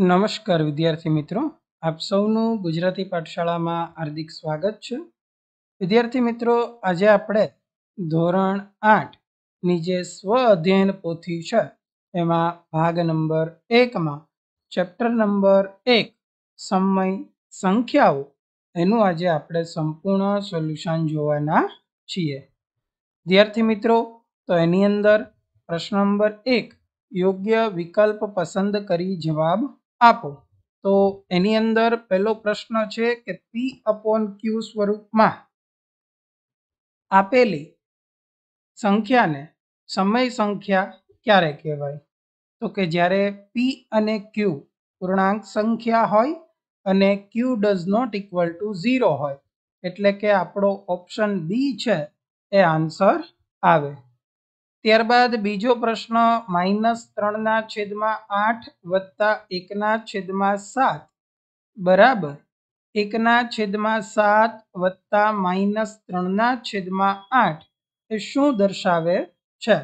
નમસ્કાર વિદ્યાર્થી મિત્રો આપ સૌનું ગુજરાતી પાઠશાળામાં હાર્દિક સ્વાગત છે વિદ્યાર્થી મિત્રો આજે આપણે ધોરણ આઠની જે સ્વ અધ્યયન પોથી છે એમાં ભાગ નંબર એકમાં ચેપ્ટર નંબર એક સમય સંખ્યાઓ એનું આજે આપણે સંપૂર્ણ સોલ્યુશન જોવાના છીએ વિદ્યાર્થી મિત્રો તો એની અંદર પ્રશ્ન નંબર એક યોગ્ય વિકલ્પ પસંદ કરી જવાબ આપો તો એની અંદર પહેલો પ્રશ્ન છે કે પી અપોન ક્યુ સ્વરૂપમાં આપેલી સંખ્યાને સમય સંખ્યા ક્યારે કહેવાય તો કે જ્યારે પી અને ક્યુ પૂર્ણાંક સંખ્યા હોય અને Q does not equal to zero હોય એટલે કે આપણો ઓપ્શન બી છે એ આન્સર આવે ત્યારબાદ બીજો પ્રશ્ન માઇનસ ત્રણના છેદમાં આઠ વત્તા એકના છેદમાં સાત બરાબર એકના છેદમાં સાત વત્તા માઇનસ ત્રણના છેદમાં આઠ એ શું દર્શાવે છે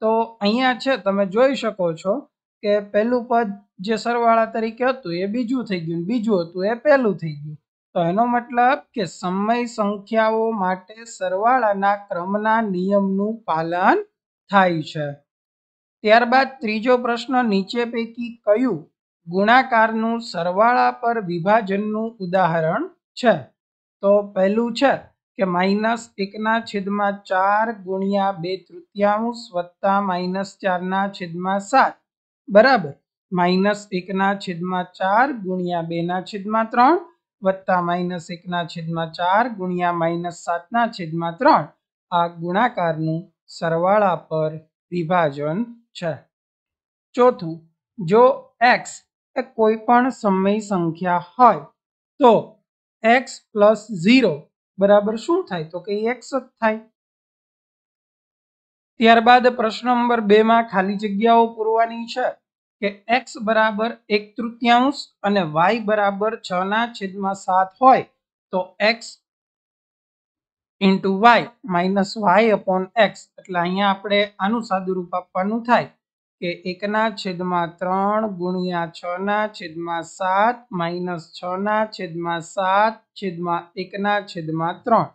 તો અહીંયા છે તમે જોઈ શકો છો કે પહેલું પદ જે સરવાળા તરીકે હતું એ બીજું થઈ ગયું બીજું હતું એ પહેલું થઈ ગયું તો એનો મતલબ કે સમય સંખ્યાઓ માટે સરવાળાના ક્રમના નિયમનું પાલન થાય છે ત્યારબાદ ત્રીજો પ્રશ્ન નીચે પૈકી કયું ગુણાકારનું સરવાળા પર વિભાજનનું ઉદાહરણ છે તો પહેલું છે કે માઇનસ એકના છેદમાં ચાર ગુણ્યા બે તૃતીયાંશ વત્તા માઇનસ ચારના છેદમાં સાત બરાબર માઇનસ એકના છેદમાં ચાર ગુણ્યા બેના છેદમાં ત્રણ વત્તા માઇનસ એકના છેદમાં ચાર ગુણ્યા માઇનસ સાતના છેદમાં ત્રણ આ ગુણાકારનું સરવાળા પર વિભાજન છે ચોથું જો એક્સ એ કોઈ પણ સમય સંખ્યા હોય તો એક્સ પ્લસ ઝીરો બરાબર શું થાય તો કે એક્સ જ થાય ત્યારબાદ પ્રશ્ન નંબર બે માં ખાલી જગ્યાઓ પૂરવાની છે કે એક્સ બરાબર એક તૃતીયાંશ અને વાય બરાબર છ ના છેદમાં સાત હોય તો x into y minus y upon x એટલે અહીંયા આપણે આનું રૂપ આપવાનું થાય કે એકના છેદમાં ત્રણ ગુણ્યા છના છેદમાં સાત માઇનસ છના છેદમાં સાત છેદમાં એકના છેદમાં ત્રણ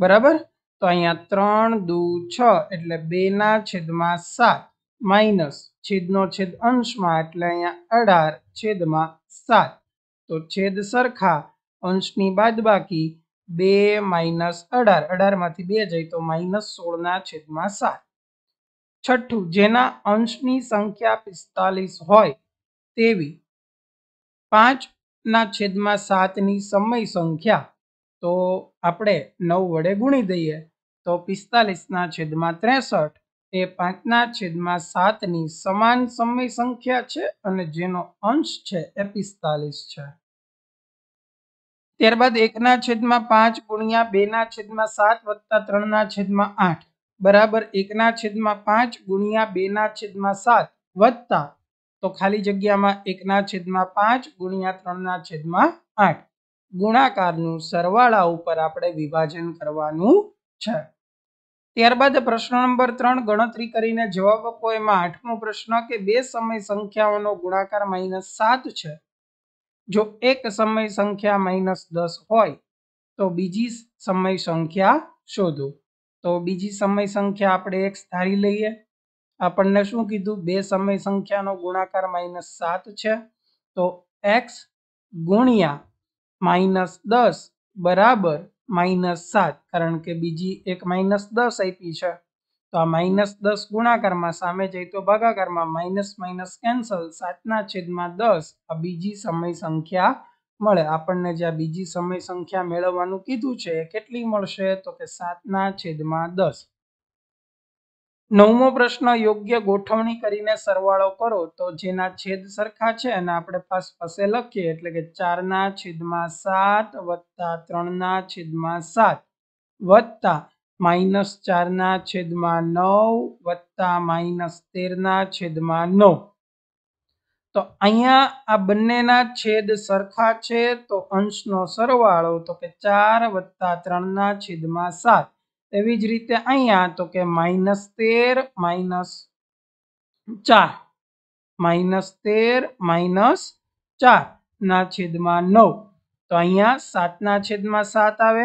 બરાબર તો અહીંયા ત્રણ દુ છ એટલે બેના છેદમાં સાત માઇનસ છેદનો છેદ અંશમાં એટલે અહીંયા અઢાર છેદમાં સાત તો છેદ સરખા અંશની બાદબાકી બે માઇનસ અઢાર અઢારમાંથી બે જાય તો માઇનસ સોળના છેદમાં સાત છઠ્ઠું જેના અંશની સંખ્યા પિસ્તાલીસ હોય તેવી પાંચના છેદમાં સાતની સમય સંખ્યા તો આપણે નવ વડે ગુણી દઈએ તો પિસ્તાલીસના છેદમાં ત્રેસઠ એ પાંચના છેદમાં સાતની સમાન સમય સંખ્યા છે અને જેનો અંશ છે એ પિસ્તાલીસ છે ત્યારબાદ એકના છેદમાં પાંચ ગુણ્યા બેના છેદમાં સાત વત્તા ત્રણના છેદમાં આઠ બરાબર એકના છેદમાં પાંચ ગુણ્યા બેના છેદમાં સાત વત્તા તો ખાલી જગ્યામાં એકના છેદમાં પાંચ ગુણ્યા ત્રણના છેદમાં આઠ ગુણાકારનું સરવાળા ઉપર આપણે વિભાજન કરવાનું છે ત્યારબાદ પ્રશ્ન નંબર ત્રણ ગણતરી કરીને જવાબ આપો એમાં આઠમો પ્રશ્ન કે બે સમય સંખ્યાઓનો ગુણાકાર માઇનસ સાત છે જો એક સમય સંખ્યા માઇનસ દસ હોય તો બીજી સમય સંખ્યા શોધો તો બીજી સમય સંખ્યા આપણે એક્સ ધારી લઈએ આપણને શું કીધું બે સમય સંખ્યાનો ગુણાકાર માઇનસ સાત છે તો એક્સ ગુણ્યા માઇનસ દસ બરાબર માઇનસ સાત કારણ કે બીજી એક માઇનસ દસ આપી છે તો આ માઇનસ દસ ગુણાકારમાં સામે જઈ તો ભાગાકારમાં માઇનસ માઇનસ કેન્સલ સાતના છેદમાં દસ આ બીજી સમય સંખ્યા મળે આપણને જે આ બીજી સમય સંખ્યા મેળવવાનું કીધું છે કેટલી મળશે તો કે સાતના છેદમાં દસ નવમો પ્રશ્ન યોગ્ય ગોઠવણી કરીને સરવાળો કરો તો જેના છેદ સરખા છે અને આપણે પાસ પાસે લખીએ એટલે કે ચારના છેદમાં સાત વત્તા ત્રણના છેદમાં સાત વત્તા માઇનસ ચારના છેદમાં નવ વત્તા માઇનસ તેરના છેદમાં નવ તો અહીંયા આ બંનેના છેદ સરખા છે તો અંશનો સરવાળો તો કે ચાર વત્તા ત્રણના છેદમાં સાત એવી જ રીતે અહીંયા તો કે માઇનસ તેર માઇનસ ચાર માઇનસ તેર માઇનસ ચારના છેદમાં નવ તો અહીંયા સાતના છેદમાં સાત આવે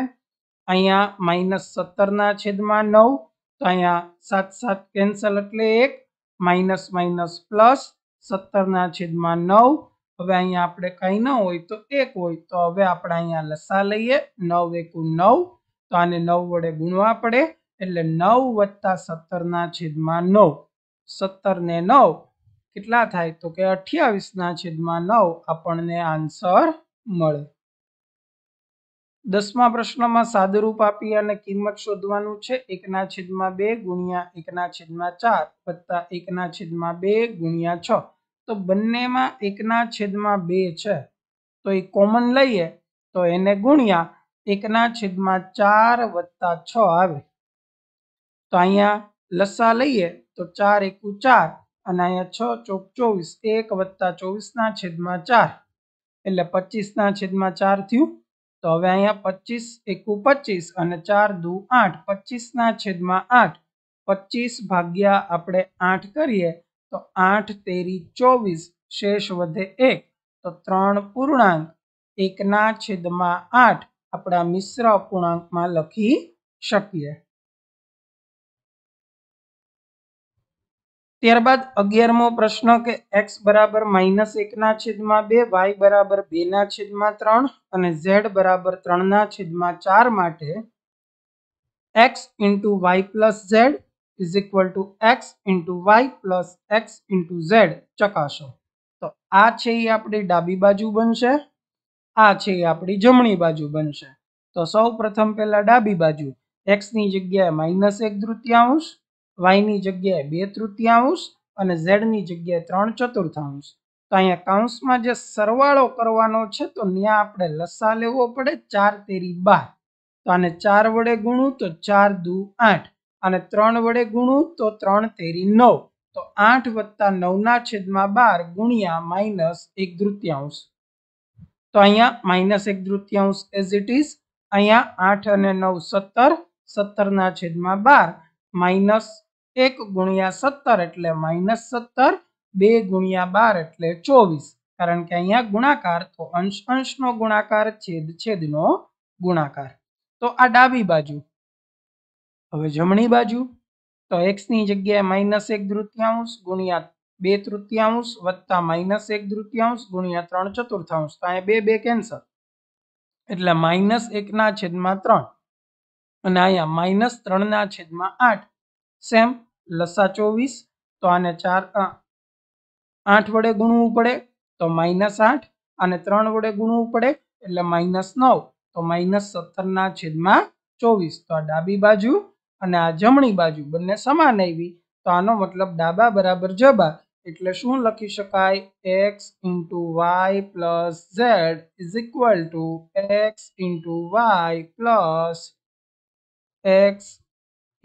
અહીંયા માઇનસ સત્તરના છેદમાં નવ તો અહીંયા સાત સાત કેન્સલ એટલે એક માઇનસ માઇનસ પ્લસ સત્તરના છેદમાં નવ હવે અહીંયા આપણે કંઈ ન હોય તો એક હોય તો હવે આપણે અહીંયા લસા લઈએ નવ એકું નવ તો આને નવ વડે ગુણવા પડે એટલે નવ વત્તા સત્તરના છેદમાં નવ સત્તર ને નવ કેટલા થાય તો કે અઠ્યાવીસના છેદમાં નવ આપણને આન્સર મળે દસમા પ્રશ્નમાં સાદુરૂપ આપી અને કિંમત શોધવાનું છે એકના છેદમાં બે ગુણ્યા એકના છેદમાં ચાર વત્તા એકના છેદમાં બે ગુણ્યા છ તો બંનેમાં એકના છેદમાં બે છે તો એ કોમન લઈએ તો એને ગુણ્યા એકના છેદમાં ચાર વત્તા છ આવે તો અહીંયા લસા લઈએ તો ચાર એકુ ચાર અને અહીંયા છ ચોક ચોવીસ એક વત્તા ચોવીસના છેદમાં ચાર એટલે પચીસના છેદમાં ચાર થયું તો હવે અહીંયા પચીસ એકુ પચીસ અને ચાર દુ આઠ પચીસના છેદમાં આઠ પચીસ ભાગ્યા આપણે આઠ કરીએ તો આઠ તેરી ચોવીસ શેષ વધે એક તો ત્રણ પૂર્ણાંક એકના છેદમાં આઠ આપણા મિશ્ર પૂર્ણાંકમાં લખી શકીએ ત્યારબાદ અગિયારમો પ્રશ્ન કે એક્સ બરાબર માઇનસ એકના છેદમાં બે વાય બરાબર બેના છેદમાં ત્રણ અને ઝેડ બરાબર ત્રણના છેદમાં ચાર માટે x into y plus z is equal to x into y plus x into z ચકાસો તો આ છે એ આપણી ડાબી બાજુ બનશે આ છે એ આપણી જમણી બાજુ બનશે તો સૌ પ્રથમ પહેલાં ડાબી બાજુ એક્સની જગ્યાએ માઇનસ એક તૃતીયાંશ વાયની જગ્યાએ બે તૃતીયાંશ અને ઝેડની જગ્યાએ ત્રણ ચતુર્થાંશ તો અહીંયા કાઉન્સમાં જે સરવાળો કરવાનો છે તો ત્યાં આપણે લસા લેવો પડે ચાર તેરી બાર તો આને ચાર વડે ગુણું તો ચાર દુ આઠ અને ત્રણ વડે ગુણું તો ત્રણ તેરી નવ તો આઠ વત્તા નવના છેદમાં બાર ગુણ્યા માઇનસ એક તૃતીયાંશ તો અહીંયા માઇનસ એક તૃતીયાંશ એઝ ઇટ ઇઝ અહીંયા આઠ અને નવ સત્તર સત્તરના છેદમાં બાર માઇનસ એક ગુણ્યા સત્તર એટલે માઇનસ સત્તર બે ગુણ્યા બાર એટલે ચોવીસ કારણ કે અહીંયા ગુણાકાર તો અંશ અંશનો ગુણાકાર છેદ છેદનો ગુણાકાર તો આ ડાબી બાજુ હવે જમણી બાજુ તો એક્સની જગ્યાએ માઇનસ એક દૃતીયાંશ ગુણ્યા બે તૃતીયાંશ વત્તા માઇનસ એક દૃતીયાંશ ગુણ્યા ત્રણ ચતુર્થાંશ તો અહીંયા બે બે કેન્સલ એટલે માઇનસ એકના છેદમાં ત્રણ અને અહીંયા માઇનસ ત્રણના છેદમાં આઠ સેમ લસા ચોવીસ તો આને ચાર આઠ વડે ગુણવું પડે તો માઇનસ આઠ અને ત્રણ વડે ગુણવું પડે એટલે માઇનસ નવ તો માઇનસ સત્તરના છેદમાં ચોવીસ તો આ ડાબી બાજુ અને આ જમણી બાજુ બંને સમાન આવી તો આનો મતલબ ડાબા બરાબર જબા એટલે શું લખી શકાય x into y plus z is equal to x into y plus x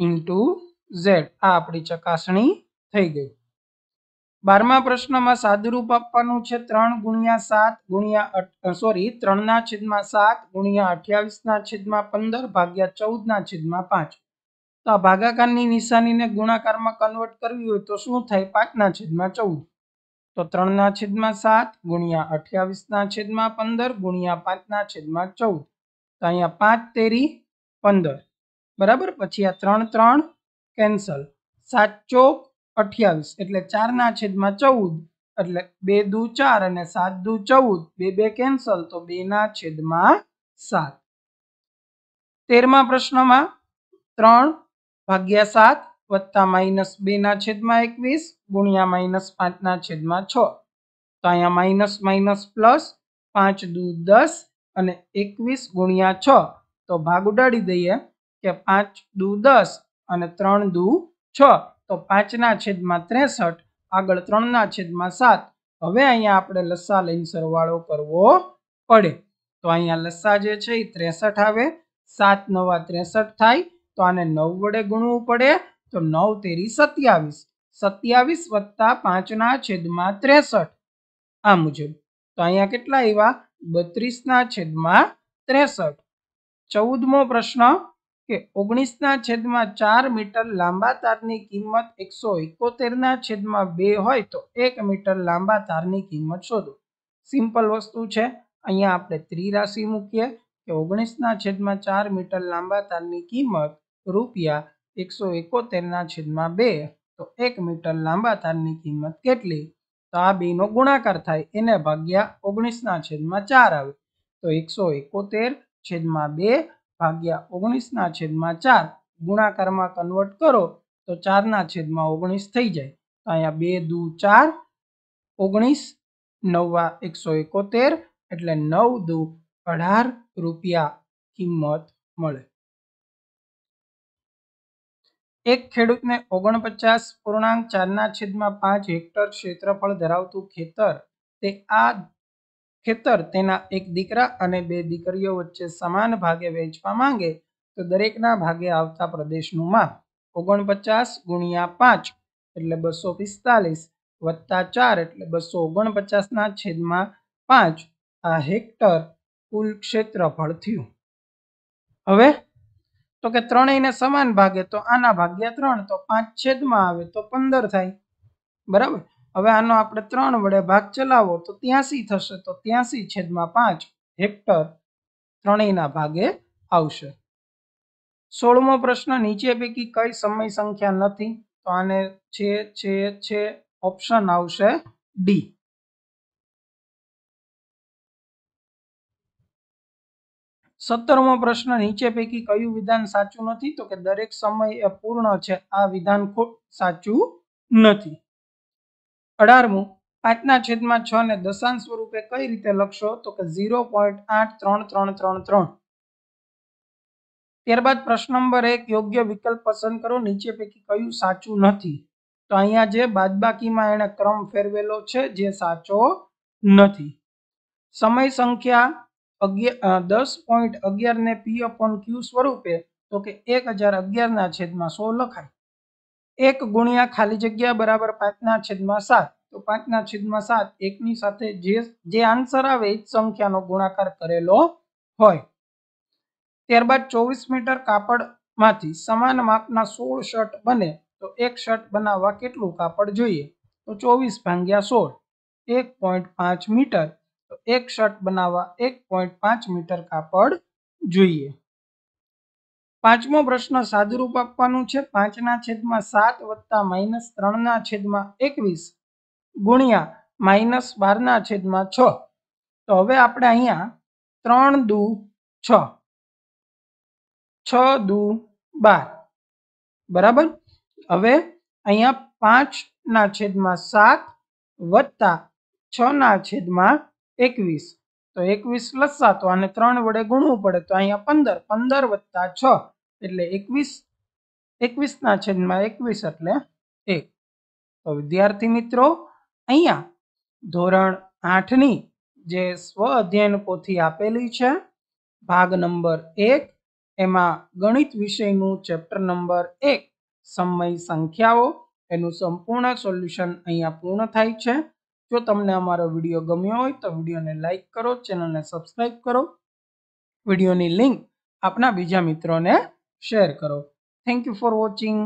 into z આ આપણી ચકાસણી થઈ ગઈ બારમા પ્રશ્નમાં સાદુરૂપ આપવાનું છે ત્રણ ગુણ્યા સાત ગુણ્યા સોરી ત્રણના છેદમાં સાત ગુણ્યા અઠ્યાવીસના છેદમાં પંદર ભાગ્યા ચૌદના છેદમાં પાંચ તો આ ભાગાકારની નિશાનીને ગુણાકારમાં કન્વર્ટ કરવી હોય તો શું થાય પાંચના છેદમાં ચૌદ તો ત્રણના છેદમાં સાત ગુણ્યા અઠ્યાવીસના છેદમાં પંદર ગુણ્યા પાંચના છેદમાં ચૌદ તો અહીંયા પાંચ તેરી પંદર બરાબર પછી આ ત્રણ ત્રણ કેન્સલ સાત ચોક અઠ્યાવીસ એટલે ચારના છેદમાં ચૌદ એટલે બે દુ ચાર અને સાત દુ ચૌદ બે બે કેન્સલ તો બેના છેદમાં સાત તેરમા પ્રશ્નમાં ત્રણ ભાગ્યા સાત વત્તા માઇનસ બેના છેદમાં એકવીસ ગુણ્યા માઇનસ પાંચના છેદમાં છ તો અહીંયા માઇનસ માઇનસ પ્લસ પાંચ દુ દસ અને એકવીસ ગુણ્યા છ તો ભાગ ઉડાડી દઈએ કે પાંચ દુ દસ અને ત્રણ દુ છ તો પાંચના છેદમાં ત્રેસઠ આગળ ત્રણના છેદમાં સાત હવે અહીંયા આપણે લસ્સા લઈને સરવાળો કરવો પડે તો અહીંયા લસ્સા જે છે એ ત્રેસઠ આવે સાત નવા ત્રેસઠ થાય તો આને નવ વડે ગુણવું પડે તો નવ તેરી સત્યાવીસ સત્યાવીસ વત્તા પાંચના છેદમાં ત્રેસઠ આ મુજબ તો અહીંયા કેટલા એવા બત્રીસના છેદમાં ત્રેસઠ ચૌદમો પ્રશ્ન કે ઓગણીસના છેદમાં ચાર મીટર લાંબા તારની કિંમત એકસો એકોતેરના છેદમાં બે હોય તો એક મીટર લાંબા તારની કિંમત શોધો સિમ્પલ વસ્તુ છે અહીંયા આપણે ત્રિરાશિ મૂકીએ કે ઓગણીસના છેદમાં ચાર મીટર લાંબા તારની કિંમત રૂપિયા એકસો એકોતેરના છેદમાં બે તો એક મીટર લાંબા તારની કિંમત કેટલી તો આ બેનો ગુણાકાર થાય એને ભાગ્યા ઓગણીસના છેદમાં ચાર આવે તો એકસો એકોતેર છેદમાં બે ભાગ્યા ઓગણીસના છેદમાં ચાર ગુણાકારમાં કન્વર્ટ કરો તો ચારના છેદમાં ઓગણીસ થઈ જાય તો અહીંયા બે દુ ચાર ઓગણીસ નવવા એકસો એકોતેર એટલે નવ દુ અઢાર રૂપિયા કિંમત મળે એક ખેડૂતને ઓગણપચાસ પૂર્ણાંક ચારના છેદમાં પાંચ હેક્ટર ક્ષેત્રફળ ધરાવતું ખેતર તે આ ખેતર તેના એક દીકરા અને બે દીકરીઓ વચ્ચે સમાન ભાગે વેચવા માંગે તો દરેકના ભાગે આવતા પ્રદેશનું માપ ઓગણપચાસ ગુણ્યા પાંચ એટલે બસો પિસ્તાલીસ વત્તા ચાર એટલે બસો ઓગણપચાસના છેદમાં પાંચ આ હેક્ટર કુલ ક્ષેત્રફળ થયું હવે તો કે ત્રણેયને સમાન ભાગે તો આના ભાગ્યા ત્રણ તો પાંચ છેદમાં આવે તો પંદર થાય બરાબર હવે આનો આપણે ત્રણ વડે ભાગ ચલાવો તો ત્યાંસી થશે તો ત્યાંસી છેદમાં પાંચ હેક્ટર ત્રણેયના ભાગે આવશે સોળમો પ્રશ્ન નીચે પૈકી કઈ સમય સંખ્યા નથી તો આને છે છે છે ઓપ્શન આવશે ડી સત્તરમો પ્રશ્ન નીચે પૈકી કયું વિધાન સાચું નથી તો કે દરેક સમય એ પૂર્ણ છે આ વિધાન સાચું નથી અઢારમું પાંચના છેદમાં છ ને દશાંશ સ્વરૂપે કઈ રીતે લખશો તો કે ઝીરો પોઈન્ટ આઠ ત્રણ ત્રણ ત્રણ ત્રણ ત્યારબાદ પ્રશ્ન નંબર એક યોગ્ય વિકલ્પ પસંદ કરો નીચે પૈકી કયું સાચું નથી તો અહીંયા જે બાદબાકીમાં એણે ક્રમ ફેરવેલો છે જે સાચો નથી સમય સંખ્યા અગિયાર દસ પોઈન્ટ અગિયારને પી અપોન ક્યુ સ્વરૂપે તો કે એક હજાર અગિયારના છેદમાં સો લખાય એક ગુણ્યા ખાલી જગ્યા બરાબર પાંચના છેદમાં સાત તો પાંચના છેદમાં સાત એકની સાથે જે જે આન્સર આવે એ સંખ્યાનો ગુણાકાર કરેલો હોય ત્યારબાદ ચોવીસ મીટર કાપડમાંથી સમાન માપના સોળ શર્ટ બને તો એક શર્ટ બનાવવા કેટલું કાપડ જોઈએ તો ચોવીસ ભાંગ્યા સોળ એક પોઈન્ટ પાંચ મીટર તો એક શર્ટ બનાવવા એક પોઈન્ટ પાંચ મીટર કાપડ જોઈએ પાંચમો પ્રશ્ન સાદુરૂપ આપવાનું છે પાંચના છેદમાં સાત વત્તા માઇનસ ત્રણના છેદમાં એકવીસ ગુણ્યા માઇનસ બારના છેદમાં છ તો હવે આપણે અહીંયા ત્રણ દુ છ છ દુ બાર બરાબર હવે અહીંયા પાંચના છેદમાં સાત વત્તા છના છેદમાં એકવીસ તો એકવીસ લસા તો આને ત્રણ વડે ગુણવું પડે તો અહીંયા પંદર પંદર વત્તા છ એટલે એકવીસ એકવીસના છેદમાં એકવીસ એટલે એક તો વિદ્યાર્થી મિત્રો અહીંયા ધોરણ આઠની જે સ્વ અધ્યયન પોથી આપેલી છે ભાગ નંબર એક એમાં ગણિત વિષયનું ચેપ્ટર નંબર એક સમય સંખ્યાઓ એનું સંપૂર્ણ સોલ્યુશન અહીંયા પૂર્ણ થાય છે જો તમને અમારો વિડીયો ગમ્યો હોય તો વિડીયોને લાઇક કરો ચેનલને સબસ્ક્રાઈબ કરો વિડીયોની લિંક આપના બીજા મિત્રોને શેર કરો થેન્ક યુ ફોર વોચિંગ